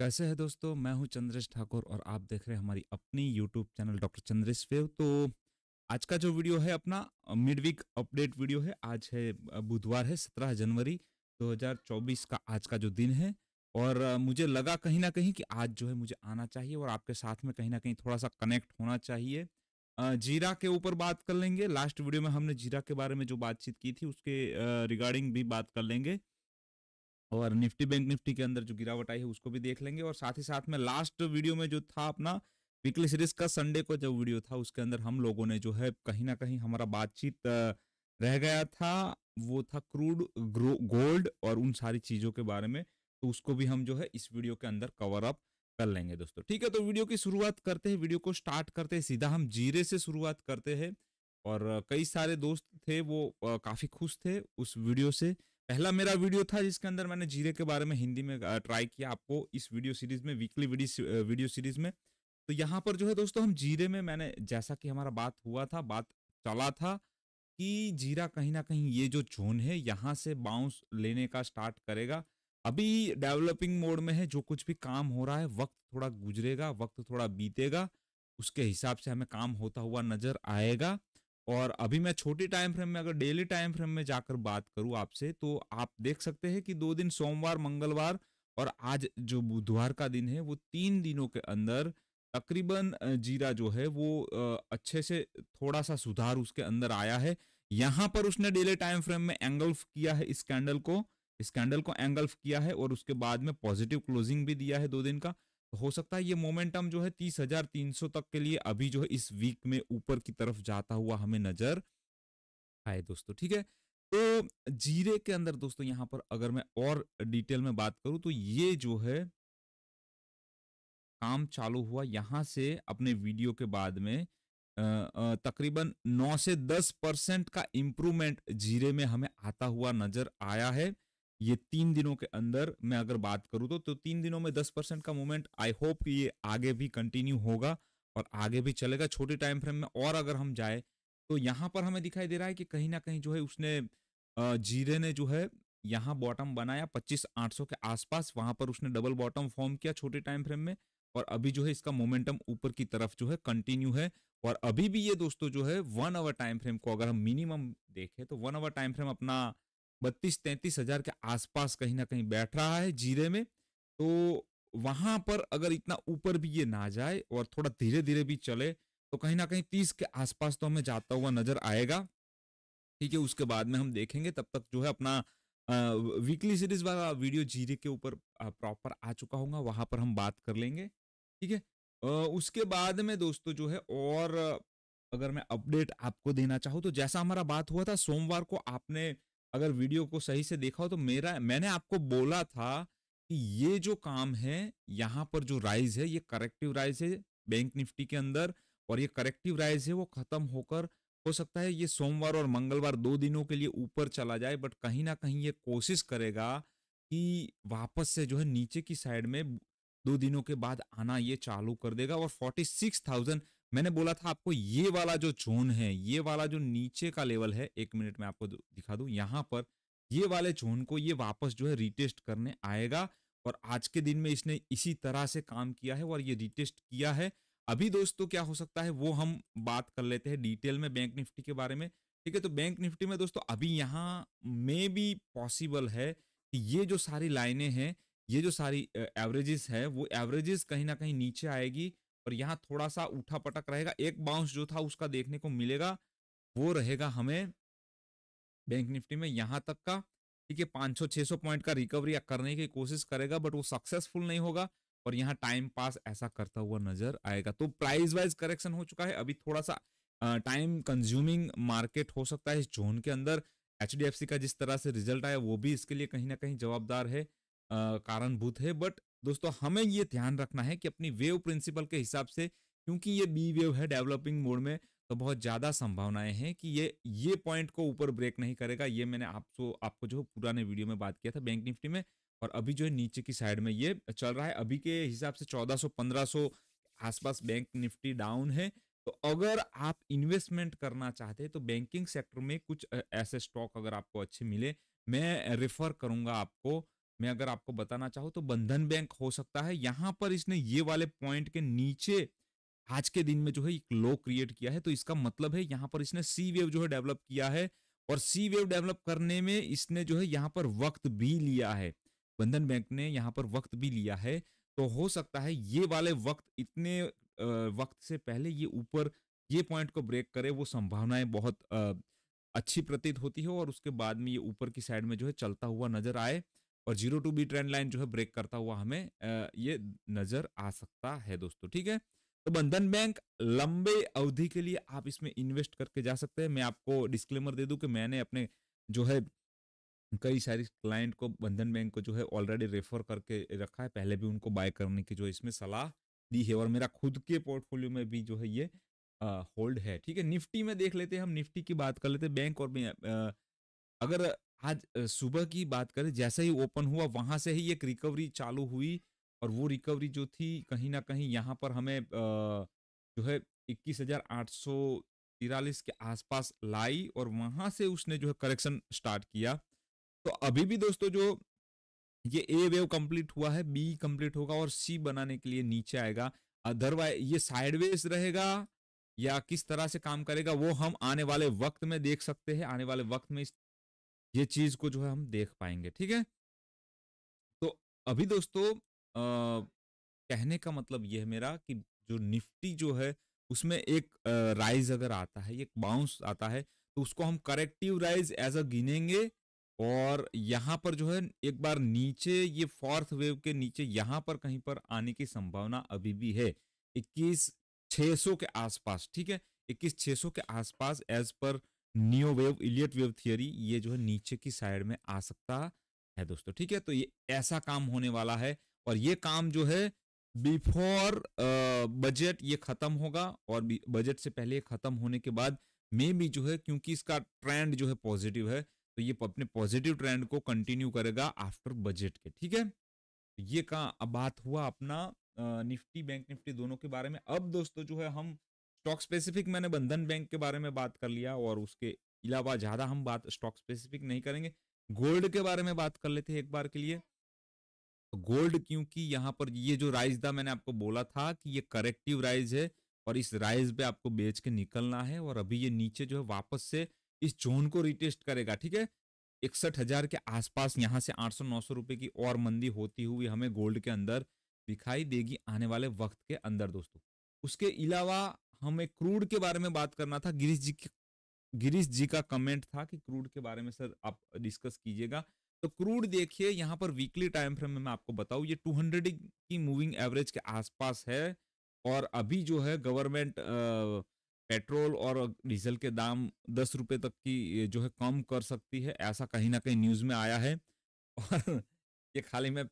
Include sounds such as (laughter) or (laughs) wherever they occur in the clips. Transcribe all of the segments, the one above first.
कैसे है दोस्तों मैं हूं चंद्रेश ठाकुर और आप देख रहे हैं हमारी अपनी YouTube channel doctor Chandresh wave तो आज का जो वीडियो है अपना मिड वीक अपडेट वीडियो है आज है बुधवार है 17 जनवरी 2024 का आज का जो दिन है और मुझे लगा कहीं ना कहीं कि आज जो है मुझे आना चाहिए और आपके साथ में कहीं ना कहीं थोड़ा सा कनेक्ट होना चाहिए जीरा के ऊपर बात कर लेंगे लास्ट वीडियो में हमने जीरा के बारे में जो बातचीत की थी उसके रिगार्डिंग भी बात कर लेंगे और निफ्टी बैंक निफ्टी के अंदर जो गिरावट आई है उसको भी देख लेंगे और साथ ही साथ में लास्ट वीडियो में जो था अपना वीकली सीरीज का संडे को जो वीडियो था उसके अंदर हम लोगों ने जो है कहीं ना कहीं हमारा बातचीत रह गया था वो था क्रूड गोल्ड और उन सारी चीजों के बारे में तो उसको भी हम जो है इस वीडियो के अंदर कवर अप कर लेंगे दोस्तों ठीक है तो वीडियो की शुरुआत करते हैं वीडियो को स्टार्ट करते हैं सीधा हम जीरे से शुरुआत करते हैं और कई सारे दोस्त थे वो काफी खुश थे उस वीडियो से पहला मेरा वीडियो था जिसके अंदर मैंने जीरे के बारे में हिंदी में ट्राई किया आपको इस वीडियो सीरीज में वीकली वीडियो सीरीज में तो यहाँ पर जो है दोस्तों हम जीरे में मैंने जैसा कि हमारा बात हुआ था बात चला था कि जीरा कहीं ना कहीं ये जो जोन है यहाँ से बाउंस लेने का स्टार्ट करेगा अभी डेवलपिंग मोड में है जो कुछ भी काम हो रहा है वक्त थोड़ा गुजरेगा वक्त थोड़ा बीतेगा उसके हिसाब से हमें काम होता हुआ नजर आएगा और अभी मैं छोटी टाइम फ्रेम में अगर डेली टाइम फ्रेम में जाकर बात करूं आपसे तो आप देख सकते हैं कि दो दिन सोमवार मंगलवार और आज जो बुधवार का दिन है वो तीन दिनों के अंदर तकरीबन जीरा जो है वो अच्छे से थोड़ा सा सुधार उसके अंदर आया है यहाँ पर उसने डेली टाइम फ्रेम में एंगल्फ किया है इस कैंडल को इस कैंडल को एंगल्फ किया है और उसके बाद में पॉजिटिव क्लोजिंग भी दिया है दो दिन का हो सकता है ये मोमेंटम जो है तीस हजार तीन सौ तक के लिए अभी जो है इस वीक में ऊपर की तरफ जाता हुआ हमें नजर आए दोस्तों ठीक है तो जीरे के अंदर दोस्तों यहां पर अगर मैं और डिटेल में बात करूं तो ये जो है काम चालू हुआ यहां से अपने वीडियो के बाद में तकरीबन 9 से 10 परसेंट का इंप्रूवमेंट जीरे में हमें आता हुआ नजर आया है ये तीन दिनों के अंदर मैं अगर बात करूं तो, तो तीन दिनों में दस परसेंट का मूवमेंट आई होप ये आगे भी कंटिन्यू होगा और आगे भी चलेगा छोटे टाइम फ्रेम में और अगर हम जाए तो यहाँ पर हमें दिखाई दे रहा है कि कहीं ना कहीं जो है उसने जीरे ने जो है यहाँ बॉटम बनाया पच्चीस आठ सौ के आसपास वहां पर उसने डबल बॉटम फॉर्म किया छोटे टाइम फ्रेम में और अभी जो है इसका मोमेंटम ऊपर की तरफ जो है कंटिन्यू है और अभी भी ये दोस्तों जो है वन आवर टाइम फ्रेम को अगर हम मिनिमम देखें तो वन आवर टाइम फ्रेम अपना बत्तीस तैंतीस हजार के आसपास कहीं ना कहीं बैठ रहा है जीरे में तो वहां पर अगर इतना ऊपर भी ये ना जाए और थोड़ा धीरे धीरे भी चले तो कहीं ना कहीं तीस के आसपास तो हमें जाता हुआ नजर आएगा ठीक है उसके बाद में हम देखेंगे तब तक जो है अपना वीकली सीरीज वाला वीडियो जीरे के ऊपर प्रॉपर आ चुका होगा वहां पर हम बात कर लेंगे ठीक है उसके बाद में दोस्तों जो है और अगर मैं अपडेट आपको देना चाहूँ तो जैसा हमारा बात हुआ था सोमवार को आपने अगर वीडियो को सही से देखा हो तो मेरा मैंने आपको बोला था कि ये जो काम है यहां पर जो राइज है ये करेक्टिव राइज है बैंक निफ्टी के अंदर और ये करेक्टिव राइज है वो खत्म होकर हो सकता है ये सोमवार और मंगलवार दो दिनों के लिए ऊपर चला जाए बट कहीं ना कहीं ये कोशिश करेगा कि वापस से जो है नीचे की साइड में दो दिनों के बाद आना ये चालू कर देगा और फोर्टी सिक्स थाउजेंड मैंने बोला था आपको ये वाला जो जोन है ये वाला जो नीचे का लेवल है एक मिनट में आपको दिखा दू यहां पर ये वाले जोन को ये वापस जो है रिटेस्ट करने आएगा और आज के दिन में इसने इसी तरह से काम किया है और ये रिटेस्ट किया है अभी दोस्तों क्या हो सकता है वो हम बात कर लेते हैं डिटेल में बैंक निफ्टी के बारे में ठीक है तो बैंक निफ्टी में दोस्तों अभी यहाँ में भी पॉसिबल है कि ये जो सारी लाइनें हैं ये जो सारी एवरेजेस है वो एवरेजेस कहीं ना कहीं नीचे आएगी पर यहाँ थोड़ा सा उठा पटक रहेगा एक बाउंस जो था उसका देखने को मिलेगा वो रहेगा हमें बैंक निफ्टी में यहां तक का ठीक है पाँच सौ छह सौ पॉइंट का रिकवरी करने की कोशिश करेगा बट वो सक्सेसफुल नहीं होगा और यहाँ टाइम पास ऐसा करता हुआ नजर आएगा तो प्राइस वाइज करेक्शन हो चुका है अभी थोड़ा सा टाइम कंज्यूमिंग मार्केट हो सकता है इस जोन के अंदर एच का जिस तरह से रिजल्ट आया वो भी इसके लिए कहीं ना कहीं जवाबदार है कारणभूत है बट दोस्तों हमें ये ध्यान रखना है कि अपनी वेव प्रिंसिपल के हिसाब से क्योंकि ये बी वेव है डेवलपिंग मोड में तो बहुत ज़्यादा संभावनाएं हैं कि ये ये पॉइंट को ऊपर ब्रेक नहीं करेगा ये मैंने आपको आपको जो पुराने वीडियो में बात किया था बैंक निफ्टी में और अभी जो है नीचे की साइड में ये चल रहा है अभी के हिसाब से 1400 1500 आसपास बैंक निफ्टी डाउन है तो अगर आप इन्वेस्टमेंट करना चाहते हैं तो बैंकिंग सेक्टर में कुछ ऐसे स्टॉक अगर आपको अच्छे मिले मैं रेफर करूंगा आपको मैं अगर आपको बताना चाहूँ तो बंधन बैंक हो सकता है यहाँ पर इसने ये वाले पॉइंट के नीचे आज के दिन में जो है एक लो क्रिएट किया है तो इसका मतलब है यहाँ पर इसने सी वेव जो है डेवलप किया है और सी वेव डेवलप करने में इसने जो है यहाँ पर वक्त भी लिया है बंधन बैंक ने यहाँ पर वक्त भी लिया है तो हो सकता है ये वाले वक्त इतने वक्त से पहले ये ऊपर ये पॉइंट को ब्रेक करे वो संभावनाएं बहुत अच्छी प्रतीत होती है और उसके बाद में ये ऊपर की साइड में जो है चलता हुआ नजर आए और zero to B trend line जो है ब्रेक करता हुआ हमें ये नजर आ सकता है दोस्तों ठीक है तो बंधन बैंक लंबे अवधि के लिए आप इसमें इन्वेस्ट करके जा सकते हैं मैं आपको डिस्क्लेमर दे दूं कि मैंने अपने जो है कई सारे क्लाइंट को बंधन बैंक को जो है ऑलरेडी रेफर करके रखा है पहले भी उनको बाय करने की जो इसमें सलाह दी है और मेरा खुद के पोर्टफोलियो में भी जो है ये होल्ड है ठीक है निफ्टी में देख लेते हैं हम निफ्टी की बात कर लेते हैं बैंक और आ, अगर आज सुबह की बात करें जैसे ही ओपन हुआ वहां से ही एक रिकवरी चालू हुई और वो रिकवरी जो थी कहीं ना कहीं यहाँ पर हमें जो है इक्कीस हजार आठ सौ तिरालीस के आसपास लाई और वहां से उसने जो है करेक्शन स्टार्ट किया तो अभी भी दोस्तों जो ये ए वेव कंप्लीट हुआ है बी कंप्लीट होगा और सी बनाने के लिए नीचे आएगा अदरवाइज ये साइडवेज रहेगा या किस तरह से काम करेगा वो हम आने वाले वक्त में देख सकते हैं आने वाले वक्त में इस ये चीज को जो है हम देख पाएंगे ठीक है तो अभी दोस्तों आ, कहने का मतलब यह मेरा कि जो निफ्टी जो है उसमें एक आ, राइज अगर आता है एक बाउंस आता है तो उसको हम करेक्टिव राइज एज अ गिनेंगे और यहाँ पर जो है एक बार नीचे ये फोर्थ वेव के नीचे यहाँ पर कहीं पर आने की संभावना अभी भी है इक्कीस छः सौ के आसपास ठीक है इक्कीस छः सौ के आसपास एज पर neo wave Elliott wave theory ये जो है नीचे की साइड में आ सकता है दोस्तों ठीक है तो ये ऐसा काम होने वाला है और ये काम जो है बिफोर बजट ये खत्म होगा और बजट से पहले खत्म होने के बाद मे भी जो है क्योंकि इसका ट्रेंड जो है पॉजिटिव है तो ये अपने पॉजिटिव ट्रेंड को कंटिन्यू करेगा आफ्टर बजट के ठीक है ये का बात हुआ अपना निफ्टी बैंक निफ्टी दोनों के बारे में अब दोस्तों जो है हम स्टॉक स्पेसिफिक मैंने बंधन बैंक के बारे में बात कर लिया और उसके अलावा ज़्यादा हम बात स्टॉक स्पेसिफिक नहीं करेंगे गोल्ड के बारे में बात कर लेते हैं एक बार के लिए गोल्ड क्योंकि यहाँ पर ये जो राइज था मैंने आपको बोला था कि ये करेक्टिव राइज है और इस राइज पे आपको बेच के निकलना है और अभी ये नीचे जो है वापस से इस जोन को रिटेस्ट करेगा ठीक है इकसठ हजार के आसपास यहाँ से 800 900 रुपए की और मंदी होती हुई हमें गोल्ड के अंदर दिखाई देगी आने वाले वक्त के अंदर दोस्तों उसके अलावा हमें क्रूड के बारे में बात करना था गिरीश जी की गिरीश जी का कमेंट था कि क्रूड के बारे में सर आप डिस्कस कीजिएगा तो क्रूड देखिए यहाँ पर वीकली टाइम फ्रेम में मैं आपको बताऊँ ये 200 की मूविंग एवरेज के आसपास है और अभी जो है गवर्नमेंट पेट्रोल और डीजल के दाम दस रुपये तक की जो है कम कर सकती है ऐसा कहीं ना कहीं न्यूज़ में आया है और (laughs) ये खाली मैं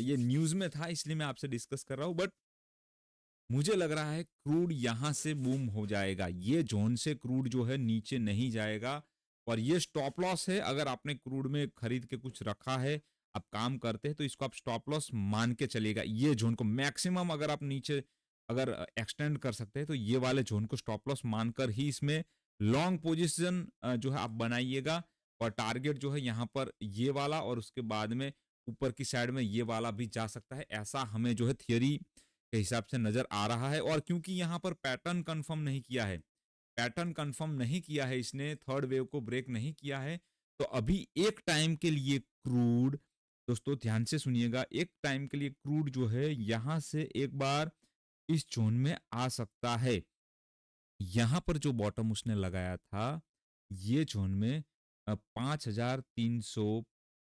ये न्यूज़ में था इसलिए मैं आपसे डिस्कस कर रहा हूँ बट मुझे लग रहा है क्रूड यहां से बूम हो जाएगा ये जोन से क्रूड जो है नीचे नहीं जाएगा और ये स्टॉप लॉस है अगर आपने क्रूड में खरीद के कुछ रखा है आप काम करते हैं तो इसको आप स्टॉप लॉस मान के चलेगा ये जोन को मैक्सिमम अगर आप नीचे अगर एक्सटेंड कर सकते हैं तो ये वाले जोन को स्टॉप लॉस मानकर ही इसमें लॉन्ग पोजिशन जो है आप बनाइएगा और टारगेट जो है यहाँ पर ये वाला और उसके बाद में ऊपर की साइड में ये वाला भी जा सकता है ऐसा हमें जो है थियोरी के हिसाब से नजर आ रहा है और क्योंकि यहाँ पर पैटर्न कंफर्म नहीं किया है पैटर्न कंफर्म नहीं किया है इसने थर्ड वेव को ब्रेक नहीं किया है तो अभी एक टाइम के लिए क्रूड दोस्तों ध्यान से सुनिएगा एक टाइम के लिए क्रूड जो है यहां से एक बार इस जोन में आ सकता है यहां पर जो बॉटम उसने लगाया था ये जोन में पांच हजार तीन सौ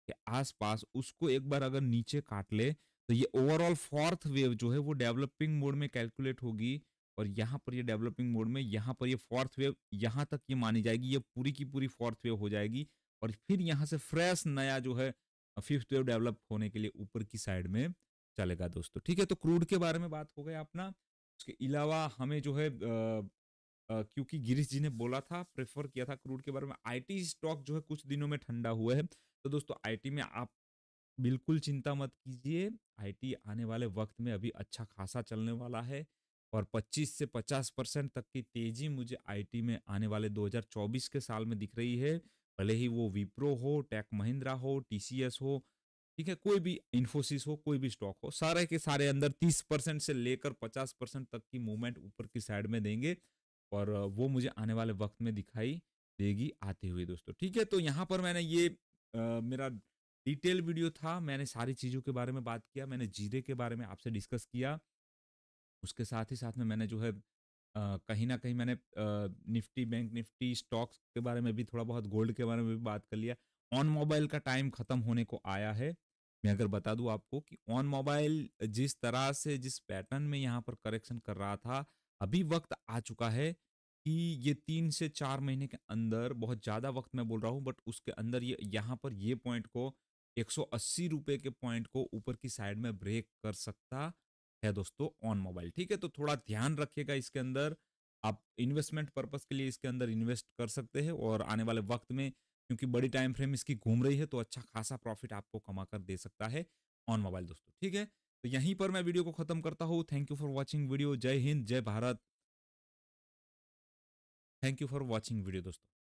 के आसपास उसको एक बार अगर नीचे काट ले तो ये ओवरऑल फोर्थ वेव जो है वो डेवलपिंग मोड में कैलकुलेट होगी और यहाँ पर ये डेवलपिंग मोड में यहाँ पर ये फोर्थ वेव यहाँ तक ये मानी जाएगी ये पूरी की पूरी फोर्थ वेव हो जाएगी और फिर यहाँ से फ्रेश नया जो है फिफ्थ वेव डेवलप होने के लिए ऊपर की साइड में चलेगा दोस्तों ठीक है तो क्रूड के बारे में बात हो गया अपना उसके अलावा हमें जो है आ, आ, क्योंकि गिरीश जी ने बोला था प्रेफर किया था क्रूड के बारे में आईटी स्टॉक जो है कुछ दिनों में ठंडा हुआ है तो दोस्तों आईटी में आप बिल्कुल चिंता मत कीजिए आईटी आने वाले वक्त में अभी अच्छा खासा चलने वाला है और 25 से 50 परसेंट तक की तेजी मुझे आईटी में आने वाले 2024 के साल में दिख रही है भले ही वो विप्रो हो टेक महिंद्रा हो टीसीएस हो ठीक है कोई भी इन्फोसिस हो कोई भी स्टॉक हो सारे के सारे अंदर 30 परसेंट से लेकर 50 परसेंट तक की मूवमेंट ऊपर की साइड में देंगे और वो मुझे आने वाले वक्त में दिखाई देगी आते हुए दोस्तों ठीक है तो यहाँ पर मैंने ये आ, मेरा डिटेल वीडियो था मैंने सारी चीज़ों के बारे में बात किया मैंने जीरे के बारे में आपसे डिस्कस किया उसके साथ ही साथ में मैंने जो है कहीं ना कहीं मैंने आ, निफ्टी बैंक निफ्टी स्टॉक्स के बारे में भी थोड़ा बहुत गोल्ड के बारे में भी बात कर लिया ऑन मोबाइल का टाइम ख़त्म होने को आया है मैं अगर बता दूं आपको कि ऑन मोबाइल जिस तरह से जिस पैटर्न में यहाँ पर करेक्शन कर रहा था अभी वक्त आ चुका है कि ये तीन से चार महीने के अंदर बहुत ज़्यादा वक्त मैं बोल रहा हूँ बट उसके अंदर ये यहाँ पर ये पॉइंट को 180 रुपए के पॉइंट को ऊपर की साइड में ब्रेक कर सकता है दोस्तों ऑन मोबाइल ठीक है तो थोड़ा ध्यान रखिएगा इसके अंदर आप इन्वेस्टमेंट पर्पज के लिए इसके अंदर इन्वेस्ट कर सकते हैं और आने वाले वक्त में क्योंकि बड़ी टाइम फ्रेम इसकी घूम रही है तो अच्छा खासा प्रॉफिट आपको कमा कर दे सकता है ऑन मोबाइल दोस्तों ठीक है तो यहीं पर मैं वीडियो को खत्म करता हूँ thank you for watching video जय हिंद जय Bharat thank you for watching video दोस्तों